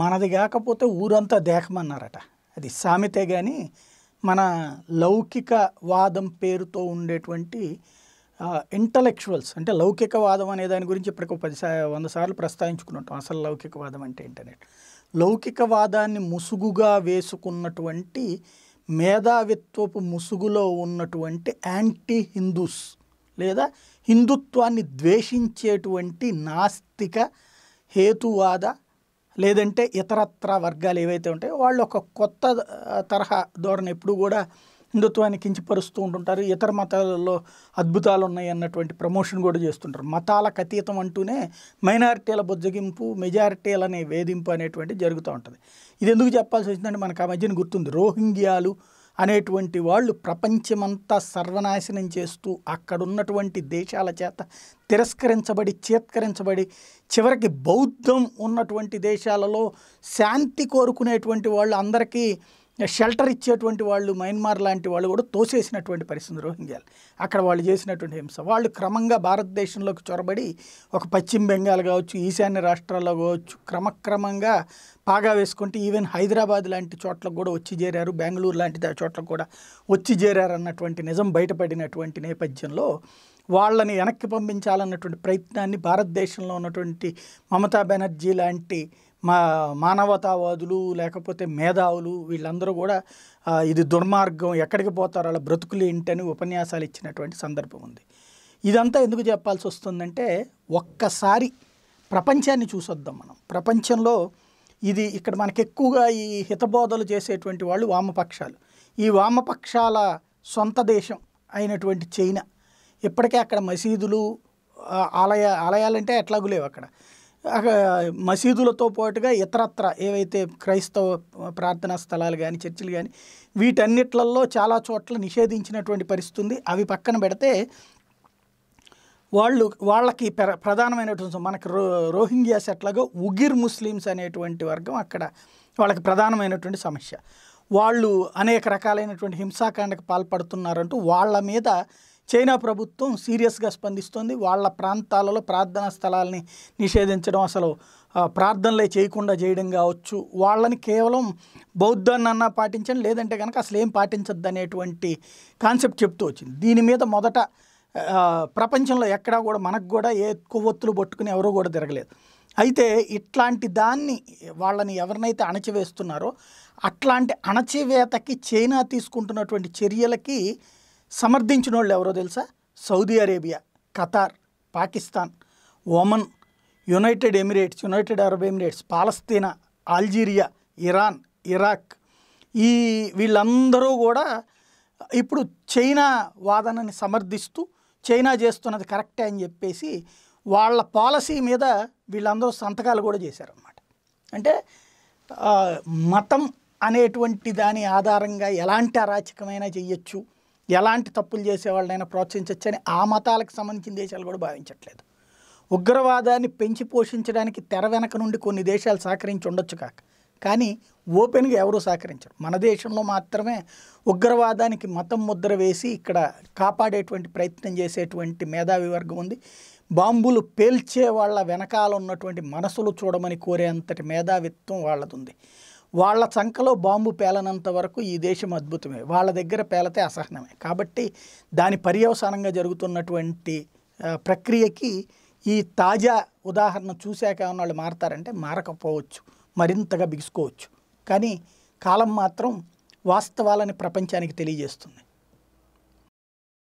మనది కాకపోతే ఊరంతా దేహమన్నారట అది సామెతే కానీ మన లౌకిక వాదం పేరుతో ఉండేటువంటి ఇంటలెక్చువల్స్ అంటే లౌకికవాదం అనే దాని గురించి ఇప్పటికీ పది వంద సార్లు ప్రస్తావించుకున్నాం అసలు లౌకికవాదం అంటే ఏంటనే లౌకికవాదాన్ని ముసుగుగా వేసుకున్నటువంటి మేధావిత్వపు ముసుగులో ఉన్నటువంటి యాంటీ హిందూస్ లేదా హిందుత్వాన్ని ద్వేషించేటువంటి నాస్తిక హేతువాద లేదంటే ఇతరత్ర వర్గాలు ఏవైతే ఉంటాయో వాళ్ళు ఒక కొత్త తరహా ధోరణి ఎప్పుడు కూడా హిందుత్వాన్ని కించపరుస్తూ ఉంటుంటారు ఇతర మతాలలో అద్భుతాలు ఉన్నాయి అన్నటువంటి ప్రమోషన్ కూడా చేస్తుంటారు మతాలకు అతీతం అంటూనే మైనారిటీల బుజ్జగింపు మెజారిటీలనే వేధింపు అనేటువంటి జరుగుతూ ఉంటుంది ఇది ఎందుకు చెప్పాల్సి వచ్చిందంటే మనకు ఆ మధ్యన గుర్తుంది రోహింగ్యాలు అనేటువంటి వాళ్ళు ప్రపంచమంతా సర్వనాశనం చేస్తూ అక్కడున్నటువంటి దేశాల చేత తిరస్కరించబడి చేత్కరించబడి చివరికి బౌద్ధం ఉన్నటువంటి దేశాలలో శాంతి కోరుకునేటువంటి వాళ్ళు అందరికీ షెల్టర్ ఇచ్చేటువంటి వాళ్ళు మయన్మార్ లాంటి వాళ్ళు కూడా తోసేసినటువంటి పరిస్థితి రోహింగ్యాలు అక్కడ వాళ్ళు చేసినటువంటి హింస వాళ్ళు క్రమంగా భారతదేశంలోకి చొరబడి ఒక పశ్చిమ బెంగాల్ కావచ్చు ఈశాన్య రాష్ట్రాల్లో కావచ్చు క్రమక్రమంగా పాగా వేసుకుంటే ఈవెన్ హైదరాబాద్ లాంటి చోట్లకు కూడా వచ్చి చేరారు బెంగళూరు లాంటి చోట్లకు కూడా వచ్చి చేరారు అన్నటువంటి నిజం బయటపడినటువంటి నేపథ్యంలో వాళ్ళని వెనక్కి పంపించాలన్నటువంటి ప్రయత్నాన్ని భారతదేశంలో ఉన్నటువంటి మమతా బెనర్జీ లాంటి మా మానవతావాదులు లేకపోతే మేధావులు వీళ్ళందరూ కూడా ఇది దుర్మార్గం ఎక్కడికి పోతారు అలా బ్రతుకులు ఏంటని ఉపన్యాసాలు ఇచ్చినటువంటి సందర్భం ఉంది ఇదంతా ఎందుకు చెప్పాల్సి వస్తుందంటే ఒక్కసారి ప్రపంచాన్ని చూసొద్దాం మనం ప్రపంచంలో ఇది ఇక్కడ మనకి ఎక్కువగా ఈ హితబోధలు చేసేటువంటి వాళ్ళు వామపక్షాలు ఈ వామపక్షాల సొంత దేశం అయినటువంటి చైనా ఇప్పటికే అక్కడ మసీదులు ఆలయ ఆలయాలంటే ఎట్లాగులేవు అక్కడ మసీదులతో పాటుగా ఇతరత్ర ఏవైతే క్రైస్తవ ప్రార్థనా స్థలాలు కానీ చర్చిలు కానీ వీటన్నిట్లలో చాలా చోట్ల నిషేధించినటువంటి పరిస్థితి ఉంది అవి పక్కన పెడితే వాళ్ళు వాళ్ళకి ప్ర ప్రధానమైనటువంటి మనకి రో రోహింగ్యా సెట్లగా ఉగిర్ ముస్లిమ్స్ అనేటువంటి వర్గం అక్కడ వాళ్ళకి ప్రధానమైనటువంటి సమస్య వాళ్ళు అనేక రకాలైనటువంటి హింసాకాండకు పాల్పడుతున్నారంటూ వాళ్ళ మీద చైనా ప్రభుత్వం సీరియస్గా స్పందిస్తుంది వాళ్ళ ప్రాంతాలలో ప్రార్థనా స్థలాల్ని నిషేధించడం అసలు ప్రార్థనలే చేయకుండా చేయడం కావచ్చు వాళ్ళని కేవలం బౌద్ధాన్నన్నా పాటించండి లేదంటే కనుక అసలు ఏం పాటించద్దు అనేటువంటి కాన్సెప్ట్ చెప్తూ వచ్చింది దీని మీద మొదట ప్రపంచంలో ఎక్కడా కూడా మనకు కూడా ఏ కొవ్వొత్తులు పట్టుకుని ఎవరూ కూడా తిరగలేదు అయితే ఇట్లాంటి దాన్ని వాళ్ళని ఎవరినైతే అణచివేస్తున్నారో అట్లాంటి అణచివేతకి చైనా తీసుకుంటున్నటువంటి చర్యలకి సమర్థించిన వాళ్ళు ఎవరో తెలుసా Saudi Arabia Qatar Pakistan Oman United Emirates United Arab Emirates Palestine Algeria Iran Iraq ఈ వీళ్ళందరూ కూడా ఇప్పుడు చైనా వాదనని సమర్థిస్తూ చైనా చేస్తున్నది కరెక్టే అని చెప్పేసి వాళ్ళ పాలసీ మీద వీళ్ళందరూ సంతకాలు కూడా చేశారన్నమాట అంటే మతం అనేటువంటి దాని ఆధారంగా ఎలాంటి అరాచకమైనా చెయ్యొచ్చు ఎలాంటి తప్పులు చేసేవాళ్ళైనా అని ఆ మతాలకు సంబంధించిన దేశాలు కూడా భావించట్లేదు ఉగ్రవాదాన్ని పెంచి పోషించడానికి తెర వెనక నుండి కొన్ని దేశాలు సహకరించి ఉండొచ్చు కాక కానీ ఓపెన్గా ఎవరూ సహకరించరు మన దేశంలో మాత్రమే ఉగ్రవాదానికి మతం ముద్ర వేసి ఇక్కడ కాపాడేటువంటి ప్రయత్నం చేసేటువంటి మేధావి వర్గం ఉంది బాంబులు పేల్చే వాళ్ళ వెనకాల ఉన్నటువంటి మనసులు చూడమని కోరేంతటి మేధావిత్వం వాళ్ళది ఉంది వాళ్ళ చంకలో బాంబు పేలనంత వరకు ఈ దేశం అద్భుతమే వాళ్ళ దగ్గర పేలతే అసహనమే కాబట్టి దాని పర్యవసానంగా జరుగుతున్నటువంటి ప్రక్రియకి ఈ తాజా ఉదాహరణ చూశాక ఏమన్నా వాళ్ళు మారతారంటే మారకపోవచ్చు మరింతగా బిగుసుకోవచ్చు కానీ కాలం మాత్రం వాస్తవాలని ప్రపంచానికి తెలియజేస్తుంది